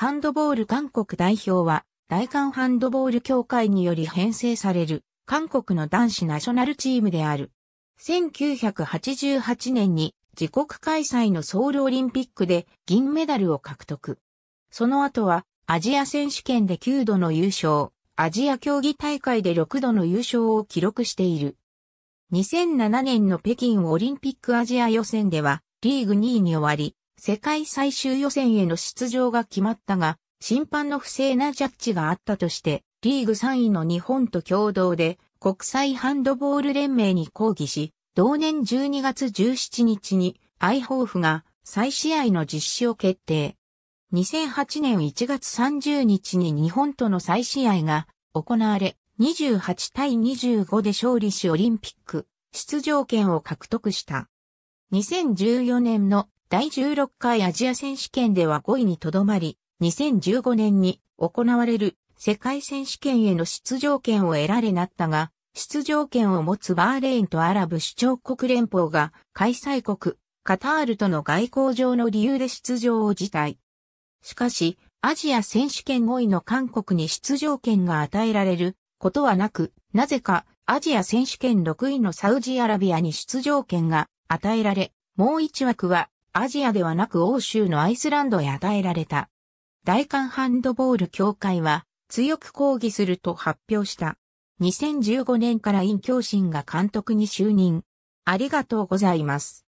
ハンドボール韓国代表は、大韓ハンドボール協会により編成される、韓国の男子ナショナルチームである。1988年に、自国開催のソウルオリンピックで銀メダルを獲得。その後は、アジア選手権で9度の優勝、アジア競技大会で6度の優勝を記録している。2007年の北京オリンピックアジア予選では、リーグ2位に終わり、世界最終予選への出場が決まったが、審判の不正なジャッジがあったとして、リーグ3位の日本と共同で国際ハンドボール連盟に抗議し、同年12月17日にアイホーフが再試合の実施を決定。2008年1月30日に日本との再試合が行われ、28対25で勝利しオリンピック出場権を獲得した。2014年の第16回アジア選手権では5位にとどまり、2015年に行われる世界選手権への出場権を得られなったが、出場権を持つバーレーンとアラブ首長国連邦が開催国、カタールとの外交上の理由で出場を辞退。しかし、アジア選手権5位の韓国に出場権が与えられることはなく、なぜかアジア選手権6位のサウジアラビアに出場権が与えられ、もう1枠はアジアではなく欧州のアイスランドへ与えられた。大韓ハンドボール協会は強く抗議すると発表した。2015年からウ教ンが監督に就任。ありがとうございます。